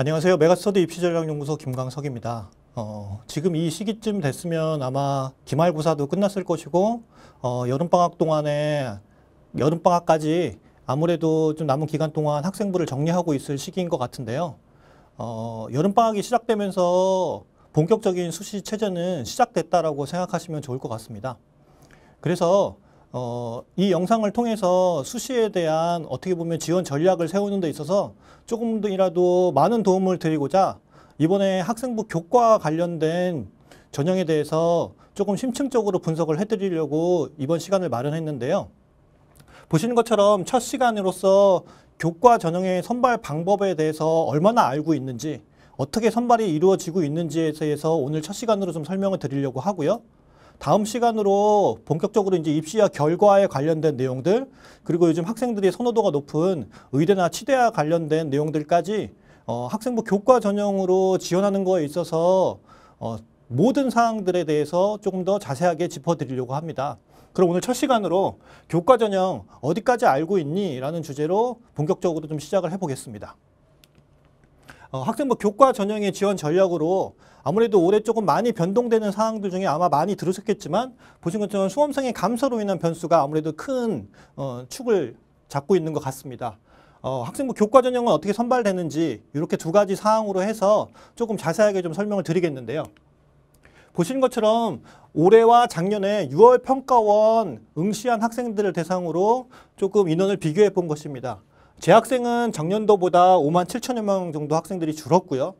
안녕하세요. 메가스터드 입시전략연구소 김광석입니다. 어, 지금 이 시기쯤 됐으면 아마 기말고사도 끝났을 것이고 어, 여름방학 동안에 여름방학까지 아무래도 좀 남은 기간 동안 학생부를 정리하고 있을 시기인 것 같은데요. 어, 여름방학이 시작되면서 본격적인 수시 체제는 시작됐다라 생각하시면 좋을 것 같습니다. 그래서 어, 이 영상을 통해서 수시에 대한 어떻게 보면 지원 전략을 세우는 데 있어서 조금이라도 많은 도움을 드리고자 이번에 학생부 교과 관련된 전형에 대해서 조금 심층적으로 분석을 해드리려고 이번 시간을 마련했는데요. 보시는 것처럼 첫 시간으로서 교과 전형의 선발 방법에 대해서 얼마나 알고 있는지 어떻게 선발이 이루어지고 있는지에 대해서 오늘 첫 시간으로 좀 설명을 드리려고 하고요. 다음 시간으로 본격적으로 이제 입시와 결과에 관련된 내용들 그리고 요즘 학생들이 선호도가 높은 의대나 치대와 관련된 내용들까지 어, 학생부 교과 전형으로 지원하는 거에 있어서 어, 모든 사항들에 대해서 조금 더 자세하게 짚어드리려고 합니다. 그럼 오늘 첫 시간으로 교과 전형 어디까지 알고 있니? 라는 주제로 본격적으로 좀 시작을 해보겠습니다. 어, 학생부 교과 전형의 지원 전략으로 아무래도 올해 조금 많이 변동되는 사항들 중에 아마 많이 들으셨겠지만 보신 것처럼 수험생의 감소로 인한 변수가 아무래도 큰 어, 축을 잡고 있는 것 같습니다. 어, 학생부 교과 전형은 어떻게 선발되는지 이렇게 두 가지 사항으로 해서 조금 자세하게 좀 설명을 드리겠는데요. 보시는 것처럼 올해와 작년에 6월 평가원 응시한 학생들을 대상으로 조금 인원을 비교해 본 것입니다. 재학생은 작년도보다 5만 7천여 명 정도 학생들이 줄었고요.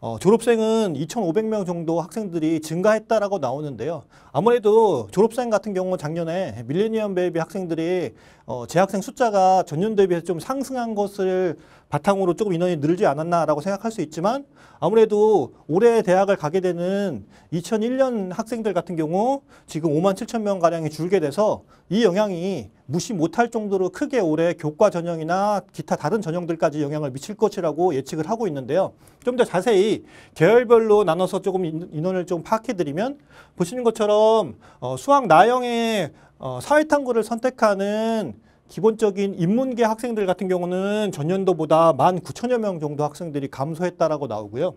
어, 졸업생은 2,500명 정도 학생들이 증가했다라고 나오는데요. 아무래도 졸업생 같은 경우 작년에 밀레니엄 베이비 학생들이 어, 재학생 숫자가 전년 대비해서 좀 상승한 것을 바탕으로 조금 인원이 늘지 않았나라고 생각할 수 있지만 아무래도 올해 대학을 가게 되는 2001년 학생들 같은 경우 지금 5만 7천 명가량이 줄게 돼서 이 영향이 무시 못할 정도로 크게 올해 교과 전형이나 기타 다른 전형들까지 영향을 미칠 것이라고 예측을 하고 있는데요. 좀 더 자세히 계열별로 나눠서 조금 인원을 좀 파악해드리면 보시는 것처럼 어, 수학 나형의 어, 사회탐구를 선택하는 기본적인 인문계 학생들 같은 경우는 전년도보다 19,000여 명 정도 학생들이 감소했다라고 나오고요.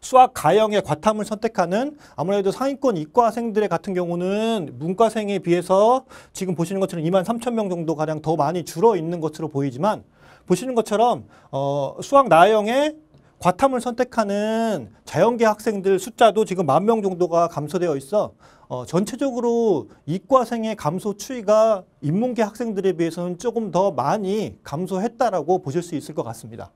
수학 가형의 과탐을 선택하는 아무래도 상위권 이과생들의 같은 경우는 문과생에 비해서 지금 보시는 것처럼 2만 3천 명 정도 가량 더 많이 줄어 있는 것으로 보이지만 보시는 것처럼 어, 수학 나형의 과탐을 선택하는 자연계 학생들 숫자도 지금 만 명 정도가 감소되어 있어 어, 전체적으로 이과생의 감소 추이가 인문계 학생들에 비해서는 조금 더 많이 감소했다라고 보실 수 있을 것 같습니다.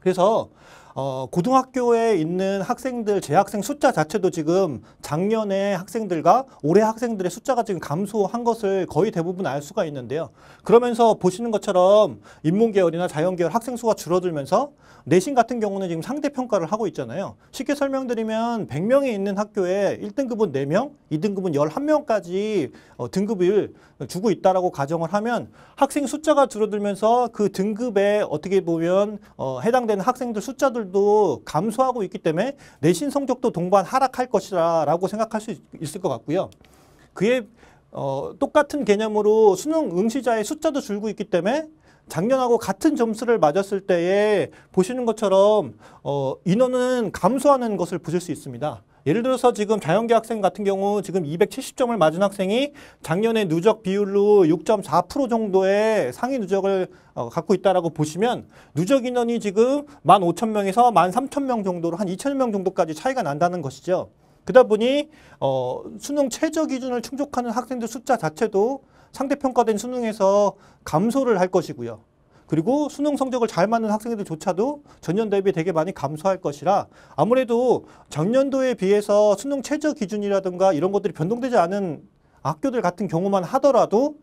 그래서 어, 고등학교에 있는 학생들 재학생 숫자 자체도 지금 작년에 학생들과 올해 학생들의 숫자가 지금 감소한 것을 거의 대부분 알 수가 있는데요. 그러면서 보시는 것처럼 인문계열이나 자연계열 학생 수가 줄어들면서 내신 같은 경우는 지금 상대평가를 하고 있잖아요. 쉽게 설명드리면 100명이 있는 학교에 1등급은 4명, 2등급은 11명까지 어, 등급을 주고 있다라고 가정을 하면 학생 숫자가 줄어들면서 그 등급에 어떻게 보면 어, 해당되는 학생들 숫자들 사들도 감소하고 있기 때문에 내신 성적도 동반 하락할 것이라고 생각할 수 있을 것 같고요. 그에 어, 똑같은 개념으로 수능 응시자의 숫자도 줄고 있기 때문에 작년하고 같은 점수를 맞았을 때에 보시는 것처럼 어, 인원은 감소하는 것을 보실 수 있습니다. 예를 들어서 지금 자연계 학생 같은 경우 지금 270점을 맞은 학생이 작년에 누적 비율로 6.4% 정도의 상위 누적을 어, 갖고 있다라고 보시면 누적 인원이 지금 15,000명에서 13,000명 정도로 한 2,000명 정도까지 차이가 난다는 것이죠. 그다 보니 어, 수능 최저 기준을 충족하는 학생들 숫자 자체도 상대평가된 수능에서 감소를 할 것이고요. 그리고 수능 성적을 잘 맞는 학생들조차도 전년 대비 되게 많이 감소할 것이라 아무래도 작년도에 비해서 수능 최저 기준이라든가 이런 것들이 변동되지 않은 학교들 같은 경우만 하더라도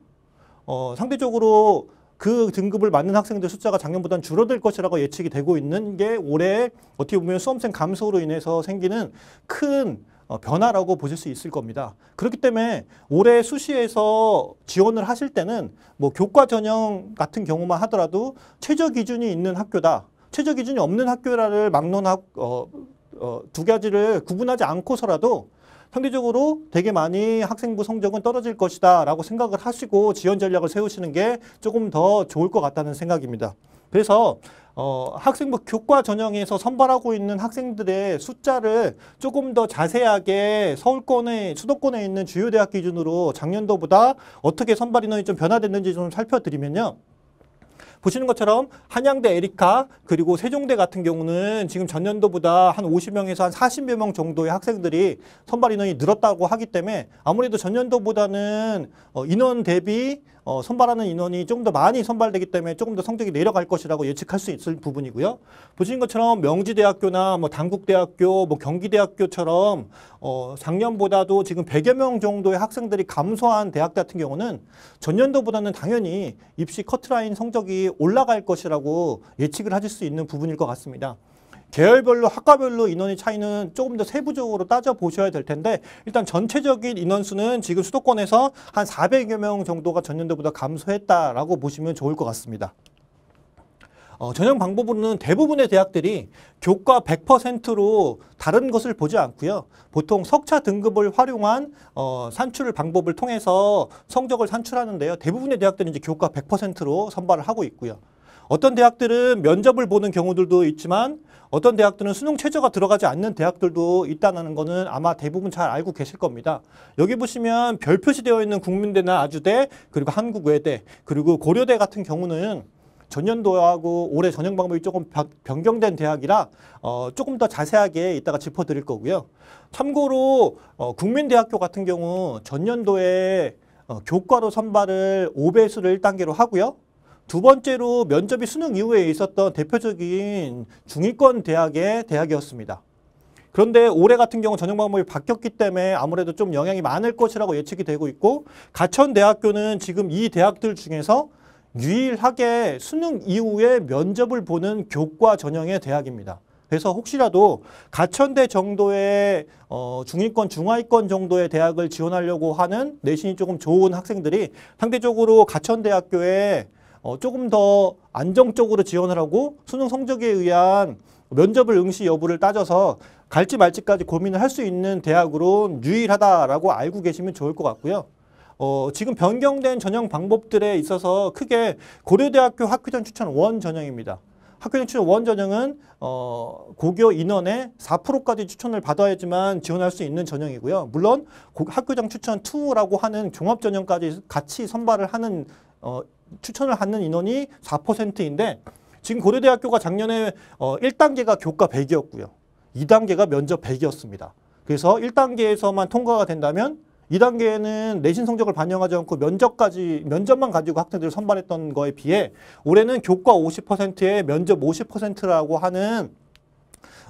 어, 상대적으로 그 등급을 맞는 학생들 숫자가 작년보다는 줄어들 것이라고 예측이 되고 있는 게 올해 어떻게 보면 수험생 감소로 인해서 생기는 큰 어, 변화라고 보실 수 있을 겁니다. 그렇기 때문에 올해 수시에서 지원을 하실 때는 뭐 교과 전형 같은 경우만 하더라도 최저 기준이 있는 학교다. 최저 기준이 없는 학교라를 막론하고 어, 어, 두 가지를 구분하지 않고서라도 상대적으로 되게 많이 학생부 성적은 떨어질 것이다 라고 생각을 하시고 지원 전략을 세우시는 게 조금 더 좋을 것 같다는 생각입니다. 그래서 어, 학생부 교과 전형에서 선발하고 있는 학생들의 숫자를 조금 더 자세하게 서울권에 수도권에 있는 주요 대학 기준으로 작년도보다 어떻게 선발 인원이 좀 변화됐는지 좀 살펴드리면요. 보시는 것처럼 한양대 에리카 그리고 세종대 같은 경우는 지금 전년도보다 한 50명에서 한 40여 명 정도의 학생들이 선발 인원이 늘었다고 하기 때문에 아무래도 전년도보다는 어, 인원 대비 어, 선발하는 인원이 조금 더 많이 선발되기 때문에 조금 더 성적이 내려갈 것이라고 예측할 수 있을 부분이고요. 보시는 것처럼 명지대학교나 뭐 당국대학교, 뭐 경기대학교처럼 어, 작년보다도 지금 100여 명 정도의 학생들이 감소한 대학 같은 경우는 전년도보다는 당연히 입시 커트라인 성적이 올라갈 것이라고 예측을 하실 수 있는 부분일 것 같습니다. 계열별로 학과별로 인원의 차이는 조금 더 세부적으로 따져보셔야 될 텐데 일단 전체적인 인원수는 지금 수도권에서 한 400여 명 정도가 전년도보다 감소했다라고 보시면 좋을 것 같습니다. 어, 전형 방법으로는 대부분의 대학들이 교과 100%로 다른 것을 보지 않고요. 보통 석차 등급을 활용한 어, 산출 방법을 통해서 성적을 산출하는데요. 대부분의 대학들은 이제 교과 100%로 선발을 하고 있고요. 어떤 대학들은 면접을 보는 경우들도 있지만 어떤 대학들은 수능 최저가 들어가지 않는 대학들도 있다는 거는 아마 대부분 잘 알고 계실 겁니다. 여기 보시면 별 표시되어 있는 국민대나 아주대 그리고 한국외대 그리고 고려대 같은 경우는 전년도하고 올해 전형 방법이 조금 변경된 대학이라 어, 조금 더 자세하게 이따가 짚어드릴 거고요. 참고로 어, 국민대학교 같은 경우 전년도에 어, 교과로 선발을 5배수를 1단계로 하고요. 두 번째로 면접이 수능 이후에 있었던 대표적인 중위권 대학의 대학이었습니다. 그런데 올해 같은 경우 전형 방법이 바뀌었기 때문에 아무래도 좀 영향이 많을 것이라고 예측이 되고 있고 가천대학교는 지금 이 대학들 중에서 유일하게 수능 이후에 면접을 보는 교과 전형의 대학입니다. 그래서 혹시라도 가천대 정도의 어, 중위권, 중하위권 정도의 대학을 지원하려고 하는 내신이 조금 좋은 학생들이 상대적으로 가천대학교에 어, 조금 더 안정적으로 지원을 하고 수능 성적에 의한 면접을 응시 여부를 따져서 갈지 말지까지 고민을 할 수 있는 대학으로 유일하다라고 알고 계시면 좋을 것 같고요. 어, 지금 변경된 전형 방법들에 있어서 크게 고려대학교 학교장 추천 원 전형입니다. 학교장 추천 원 전형은 어, 고교 인원의 4%까지 추천을 받아야지만 지원할 수 있는 전형이고요. 물론 고, 학교장 추천 투라고 하는 종합 전형까지 같이 선발을 하는 어, 추천을 하는 인원이 4%인데 지금 고려대학교가 작년에 어 1단계가 교과 100이었고요. 2단계가 면접 100이었습니다. 그래서 1단계에서만 통과가 된다면 2단계에는 내신 성적을 반영하지 않고 면접까지 면접만 가지고 학생들을 선발했던 거에 비해 올해는 교과 50%에 면접 50%라고 하는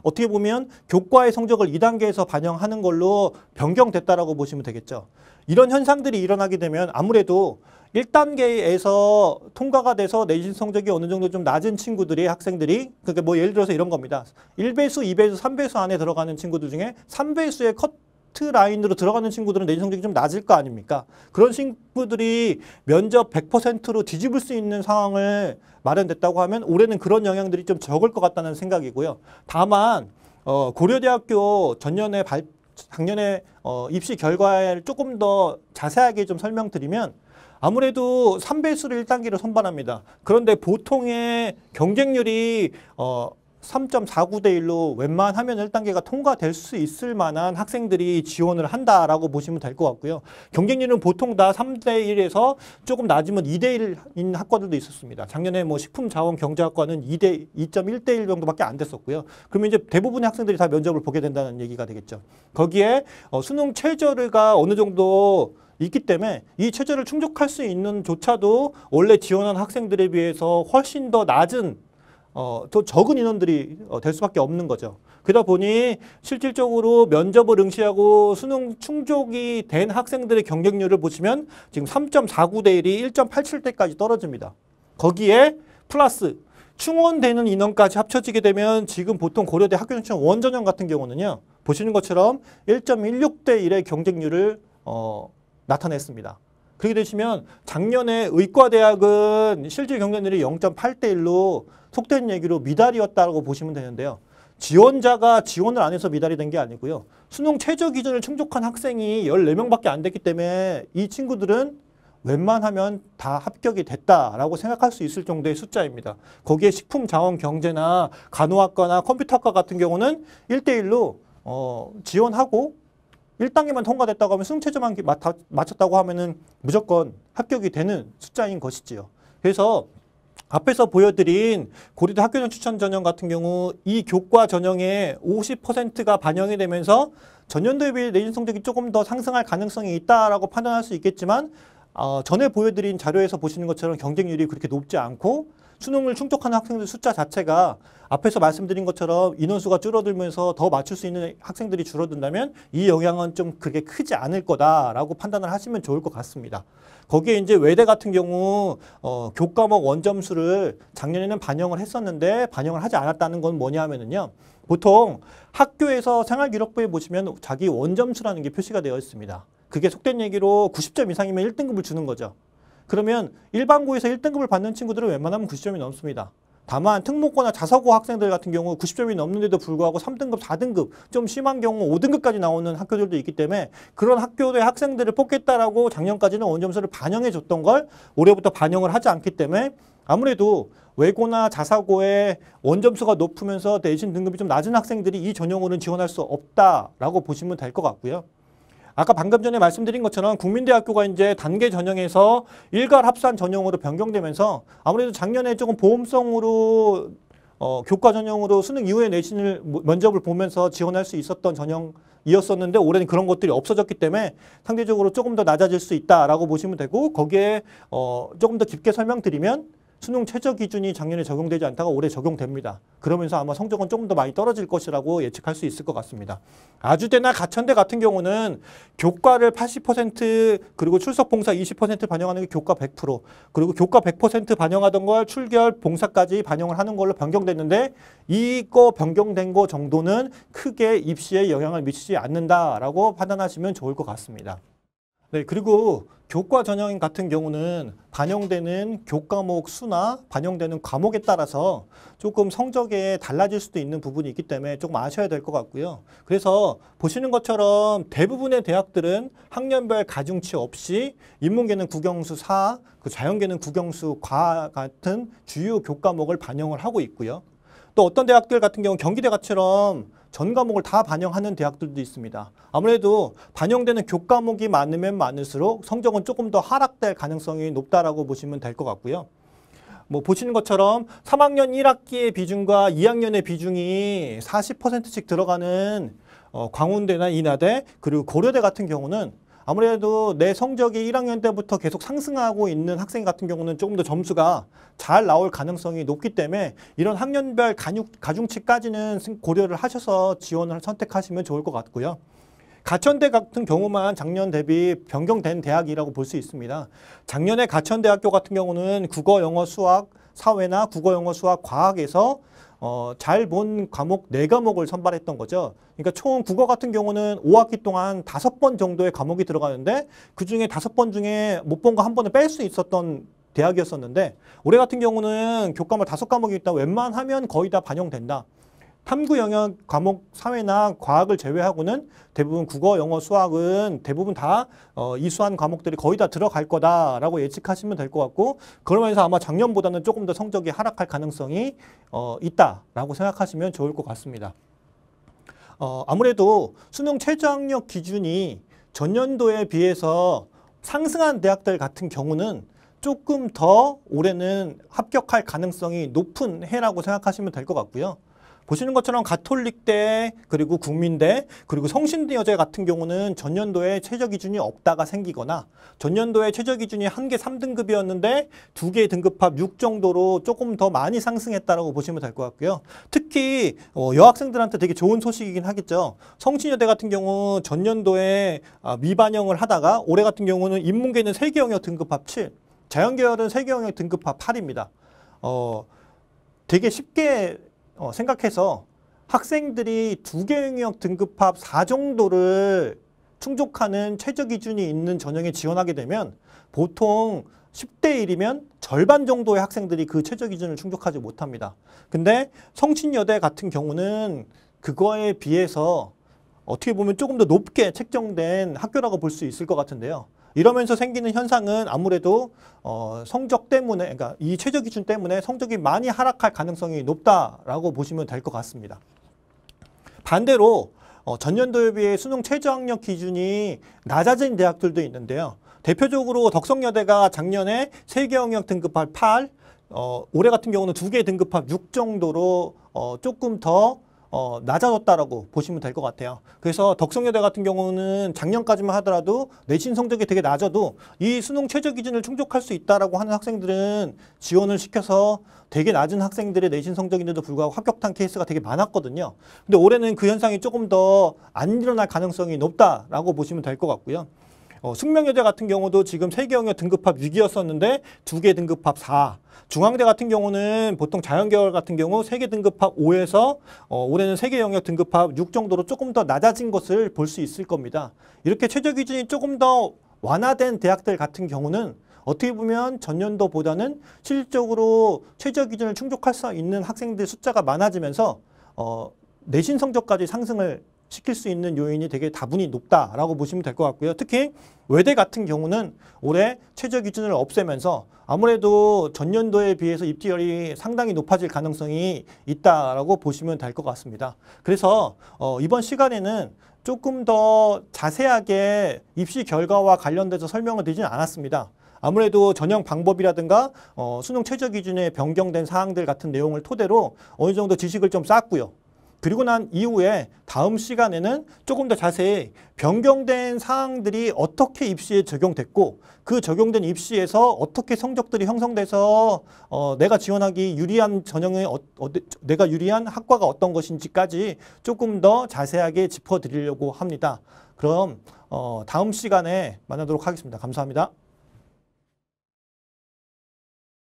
어떻게 보면 교과의 성적을 2단계에서 반영하는 걸로 변경됐다라고 보시면 되겠죠. 이런 현상들이 일어나게 되면 아무래도 1단계에서 통과가 돼서 내신 성적이 어느 정도 좀 낮은 친구들이 학생들이 그게 뭐 예를 들어서 이런 겁니다. 1배수2배수3배수 안에 들어가는 친구들 중에 3배수의 커트 라인으로 들어가는 친구들은 내신 성적이 좀 낮을 거 아닙니까? 그런 친구들이 면접 100%로 뒤집을 수 있는 상황을 마련됐다고 하면 올해는 그런 영향들이 좀 적을 것 같다는 생각이고요. 다만 어, 고려대학교 전년에 발, 작년에 어, 입시 결과를 조금 더 자세하게 좀 설명드리면 아무래도 3배수로 1단계로 선반합니다. 그런데 보통의 경쟁률이 어 3.49대 1로 웬만하면 1단계가 통과될 수 있을 만한 학생들이 지원을 한다라고 보시면 될 것 같고요. 경쟁률은 보통 다 3대 1에서 조금 낮으면 2대 1인 학과들도 있었습니다. 작년에 뭐 식품자원 경제학과는 2대 2.1대 1 정도밖에 안 됐었고요. 그러면 이제 대부분의 학생들이 다 면접을 보게 된다는 얘기가 되겠죠. 거기에 어, 수능 최저가 어느 정도 있기 때문에 이 체제를 충족할 수 있는 조차도 원래 지원한 학생들에 비해서 훨씬 더 낮은 어, 더 적은 인원들이 어, 될 수밖에 없는 거죠. 그러다 보니 실질적으로 면접을 응시하고 수능 충족이 된 학생들의 경쟁률을 보시면 지금 3.49대 1이 1.87대까지 떨어집니다. 거기에 플러스 충원되는 인원까지 합쳐지게 되면 지금 보통 고려대 학교정치 원전형 같은 경우는요. 보시는 것처럼 1.16대 1의 경쟁률을 어, 나타냈습니다. 그렇게 되시면 작년에 의과대학은 실질 경쟁률이 0.8대 1로 속된 얘기로 미달이었다고 보시면 되는데요. 지원자가 지원을 안 해서 미달이 된 게 아니고요. 수능 최저 기준을 충족한 학생이 14명밖에 안 됐기 때문에 이 친구들은 웬만하면 다 합격이 됐다라고 생각할 수 있을 정도의 숫자입니다. 거기에 식품 자원 경제나 간호학과나 컴퓨터학과 같은 경우는 1대1로 어, 지원하고 1단계만 통과됐다고 하면 승능체제만 맞췄다고 하면은 무조건 합격이 되는 숫자인 것이지요. 그래서 앞에서 보여드린 고려대 학교전 추천 전형 같은 경우 이 교과 전형의 50%가 반영이 되면서 전년 도에비해 내신 성적이 조금 더 상승할 가능성이 있다라고 판단할 수 있겠지만 어, 전에 보여드린 자료에서 보시는 것처럼 경쟁률이 그렇게 높지 않고 수능을 충족하는 학생들 숫자 자체가 앞에서 말씀드린 것처럼 인원수가 줄어들면서 더 맞출 수 있는 학생들이 줄어든다면 이 영향은 좀그게 크지 않을 거다라고 판단을 하시면 좋을 것 같습니다. 거기에 이제 외대 같은 경우 어, 교과목 원점수를 작년에는 반영을 했었는데 반영을 하지 않았다는 건 뭐냐 하면은요. 보통 학교에서 생활기록부에 보시면 자기 원점수라는 게 표시가 되어 있습니다. 그게 속된 얘기로 90점 이상이면 1등급을 주는 거죠. 그러면 일반고에서 1등급을 받는 친구들은 웬만하면 90점이 넘습니다. 다만 특목고나 자사고 학생들 같은 경우 90점이 넘는데도 불구하고 3등급, 4등급, 좀 심한 경우 5등급까지 나오는 학교들도 있기 때문에 그런 학교의 학생들을 뽑겠다라고 작년까지는 원점수를 반영해 줬던 걸 올해부터 반영을 하지 않기 때문에 아무래도 외고나 자사고의 원점수가 높으면서 대신 등급이 좀 낮은 학생들이 이 전형으로는 지원할 수 없다라고 보시면 될 것 같고요. 아까 방금 전에 말씀드린 것처럼 국민대학교가 이제 단계 전형에서 일괄 합산 전형으로 변경되면서 아무래도 작년에 조금 보험성으로 어, 교과 전형으로 수능 이후에 내신을 뭐, 면접을 보면서 지원할 수 있었던 전형이었었는데 올해는 그런 것들이 없어졌기 때문에 상대적으로 조금 더 낮아질 수 있다라고 보시면 되고 거기에 어, 조금 더 깊게 설명드리면 수능 최저 기준이 작년에 적용되지 않다가 올해 적용됩니다. 그러면서 아마 성적은 조금 더 많이 떨어질 것이라고 예측할 수 있을 것 같습니다. 아주대나 가천대 같은 경우는 교과를 80% 그리고 출석 봉사 20% 반영하는 게 교과 100% 그리고 교과 100% 반영하던 걸 출결 봉사까지 반영을 하는 걸로 변경됐는데 이거 변경된 거 정도는 크게 입시에 영향을 미치지 않는다라고 판단하시면 좋을 것 같습니다. 네, 그리고 교과 전형 같은 경우는 반영되는 교과목 수나 반영되는 과목에 따라서 조금 성적에 달라질 수도 있는 부분이 있기 때문에 조금 아셔야 될 것 같고요. 그래서 보시는 것처럼 대부분의 대학들은 학년별 가중치 없이 인문계는 국영수 4, 그 자연계는 국영수 과 같은 주요 교과목을 반영을 하고 있고요. 또 어떤 대학들 같은 경우 경기대학처럼 전 과목을 다 반영하는 대학들도 있습니다. 아무래도 반영되는 교과목이 많으면 많을수록 성적은 조금 더 하락될 가능성이 높다라고 보시면 될 것 같고요. 뭐 보시는 것처럼 3학년 1학기의 비중과 2학년의 비중이 40%씩 들어가는 어, 광운대나 인하대 그리고 고려대 같은 경우는 아무래도 내 성적이 1학년 때부터 계속 상승하고 있는 학생 같은 경우는 조금 더 점수가 잘 나올 가능성이 높기 때문에 이런 학년별 가육, 가중치까지는 고려를 하셔서 지원을 선택하시면 좋을 것 같고요. 가천대 같은 경우만 작년 대비 변경된 대학이라고 볼 수 있습니다. 작년에 가천대학교 같은 경우는 국어, 영어, 수학, 사회나 국어, 영어, 수학, 과학에서 어, 잘 본 과목 네과목을 선발했던 거죠. 그러니까 총 국어 같은 경우는 오학기 동안 다섯 번 정도의 과목이 들어가는데 그중에 다섯 번 중에 못 본 거 한 번을 뺄 수 있었던 대학이었었는데 올해 같은 경우는 교과목 다섯 과목이 있다 웬만하면 거의 다 반영된다. 탐구 영역 과목 사회나 과학을 제외하고는 대부분 국어, 영어, 수학은 대부분 다 어, 이수한 과목들이 거의 다 들어갈 거다라고 예측하시면 될 것 같고 그러면서 아마 작년보다는 조금 더 성적이 하락할 가능성이 어, 있다라고 생각하시면 좋을 것 같습니다. 어, 아무래도 수능 최저학력 기준이 전년도에 비해서 상승한 대학들 같은 경우는 조금 더 올해는 합격할 가능성이 높은 해라고 생각하시면 될 것 같고요. 보시는 것처럼 가톨릭대 그리고 국민대 그리고 성신여대 대 같은 경우는 전년도에 최저 기준이 없다가 생기거나 전년도에 최저 기준이 한 개3등급이었는데두 개 등급합 6 정도로 조금 더 많이 상승했다라고 보시면 될 것 같고요. 특히 어, 여학생들한테 되게 좋은 소식이긴 하겠죠. 성신여대 같은 경우 전년도에 아, 미반영을 하다가 올해 같은 경우는 인문계는 3개 영역 등급합 7 자연계열은 3개 영역 등급합 8입니다 어, 되게 쉽게 어, 생각해서 학생들이 두 개 영역 등급합 4 정도를 충족하는 최저 기준이 있는 전형에 지원하게 되면 보통 10대 1이면 절반 정도의 학생들이 그 최저 기준을 충족하지 못합니다. 근데 성신여대 같은 경우는 그거에 비해서 어떻게 보면 조금 더 높게 책정된 학교라고 볼 수 있을 것 같은데요. 이러면서 생기는 현상은 아무래도 어, 성적 때문에 그러니까 이 최저 기준 때문에 성적이 많이 하락할 가능성이 높다라고 보시면 될 것 같습니다. 반대로 어, 전년도에 비해 수능 최저학력 기준이 낮아진 대학들도 있는데요. 대표적으로 덕성여대가 작년에 세개 영역 등급합 8, 어, 올해 같은 경우는 두개 등급합 6 정도로 어, 조금 더 어, 낮아졌다라고 보시면 될 것 같아요. 그래서 덕성여대 같은 경우는 작년까지만 하더라도 내신 성적이 되게 낮아도 이 수능 최저 기준을 충족할 수 있다라고 하는 학생들은 지원을 시켜서 되게 낮은 학생들의 내신 성적인데도 불구하고 합격한 케이스가 되게 많았거든요. 근데 올해는 그 현상이 조금 더 안 일어날 가능성이 높다라고 보시면 될 것 같고요. 어, 숙명여대 같은 경우도 지금 세개영역 등급합 6이었었는데 두개 등급합 4. 중앙대 같은 경우는 보통 자연계열 같은 경우 세개 등급합 5에서 어, 올해는 세개 영역 등급합 6 정도로 조금 더 낮아진 것을 볼 수 있을 겁니다. 이렇게 최저 기준이 조금 더 완화된 대학들 같은 경우는 어떻게 보면 전년도보다는 실질적으로 최저 기준을 충족할 수 있는 학생들 숫자가 많아지면서 어, 내신 성적까지 상승을 시킬 수 있는 요인이 되게 다분히 높다라고 보시면 될 것 같고요. 특히 외대 같은 경우는 올해 최저 기준을 없애면서 아무래도 전년도에 비해서 입지열이 상당히 높아질 가능성이 있다라고 보시면 될 것 같습니다. 그래서 어, 이번 시간에는 조금 더 자세하게 입시 결과와 관련돼서 설명을 드리진 않았습니다. 아무래도 전형 방법이라든가 어, 수능 최저 기준에 변경된 사항들 같은 내용을 토대로 어느 정도 지식을 좀 쌓고요. 그리고 난 이후에 다음 시간에는 조금 더 자세히 변경된 사항들이 어떻게 입시에 적용됐고 그 적용된 입시에서 어떻게 성적들이 형성돼서 어, 내가 지원하기 유리한 전형의 어, 어, 내가 유리한 학과가 어떤 것인지까지 조금 더 자세하게 짚어드리려고 합니다. 그럼 어, 다음 시간에 만나도록 하겠습니다. 감사합니다.